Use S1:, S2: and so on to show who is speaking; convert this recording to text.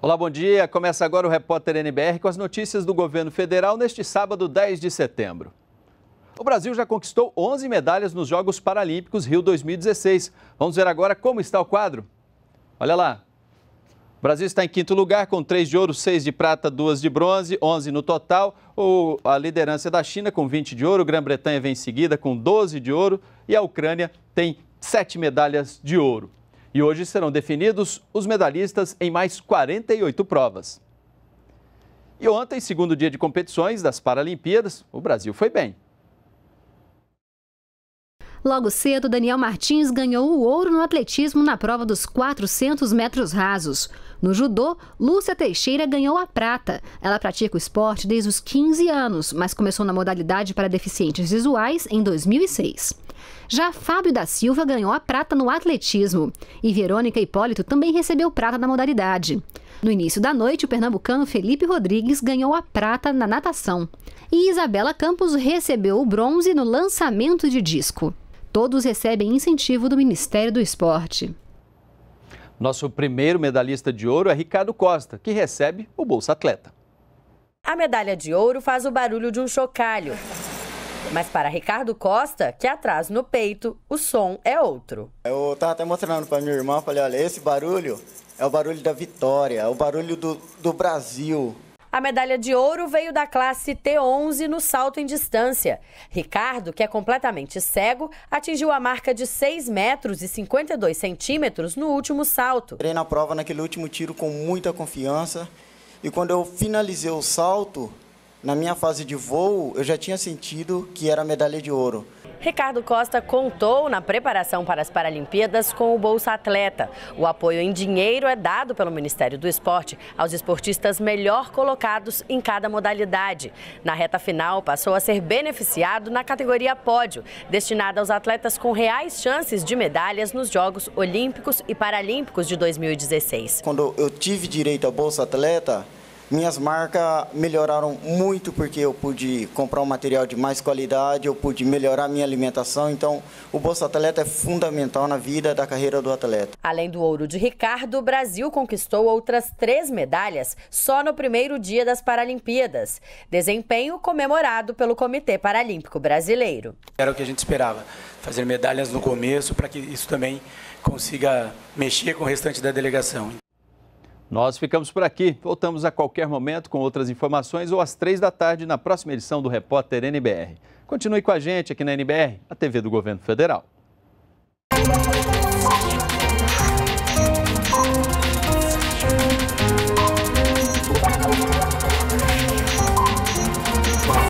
S1: Olá, bom dia. Começa agora o Repórter NBR com as notícias do governo federal neste sábado, 10 de setembro. O Brasil já conquistou 11 medalhas nos Jogos Paralímpicos Rio 2016. Vamos ver agora como está o quadro? Olha lá. O Brasil está em quinto lugar, com três de ouro, seis de prata, duas de bronze, 11 no total. O, a liderança é da China, com 20 de ouro. Grã-Bretanha vem em seguida, com 12 de ouro. E a Ucrânia tem sete medalhas de ouro. E hoje serão definidos os medalhistas em mais 48 provas. E ontem, segundo dia de competições das Paralimpíadas, o Brasil foi bem.
S2: Logo cedo, Daniel Martins ganhou o ouro no atletismo na prova dos 400 metros rasos. No judô, Lúcia Teixeira ganhou a prata. Ela pratica o esporte desde os 15 anos, mas começou na modalidade para deficientes visuais em 2006. Já Fábio da Silva ganhou a prata no atletismo e Verônica Hipólito também recebeu prata na modalidade. No início da noite, o pernambucano Felipe Rodrigues ganhou a prata na natação e Isabela Campos recebeu o bronze no lançamento de disco. Todos recebem incentivo do Ministério do Esporte.
S1: Nosso primeiro medalhista de ouro é Ricardo Costa, que recebe o Bolsa Atleta.
S3: A medalha de ouro faz o barulho de um chocalho. Mas para Ricardo Costa, que atrás no peito, o som é outro.
S4: Eu estava até mostrando para minha irmã, falei, olha, esse barulho é o barulho da vitória, é o barulho do, do Brasil.
S3: A medalha de ouro veio da classe T11 no salto em distância. Ricardo, que é completamente cego, atingiu a marca de 6 metros e 52
S4: centímetros no último salto. Entrei na prova naquele último tiro com muita confiança e quando eu finalizei o salto, na minha fase de voo, eu já tinha sentido que era medalha de ouro.
S3: Ricardo Costa contou na preparação para as Paralimpíadas com o Bolsa Atleta. O apoio em dinheiro é dado pelo Ministério do Esporte aos esportistas melhor colocados em cada modalidade. Na reta final, passou a ser beneficiado na categoria pódio, destinada aos atletas com reais chances de medalhas nos Jogos Olímpicos
S4: e Paralímpicos de 2016. Quando eu tive direito ao Bolsa Atleta, minhas marcas melhoraram muito porque eu pude comprar um material de mais qualidade, eu pude melhorar minha alimentação. Então, o Bolsa Atleta é fundamental na vida da carreira do atleta.
S3: Além do ouro de Ricardo, o Brasil conquistou outras três medalhas só no primeiro dia das Paralimpíadas. Desempenho comemorado pelo Comitê Paralímpico
S1: Brasileiro. Era o que a gente esperava, fazer medalhas no começo para que isso também consiga mexer com o restante da delegação. Nós ficamos por aqui. Voltamos a qualquer momento com outras informações ou às três da tarde na próxima edição do Repórter NBR. Continue com a gente aqui na NBR, a TV do Governo Federal.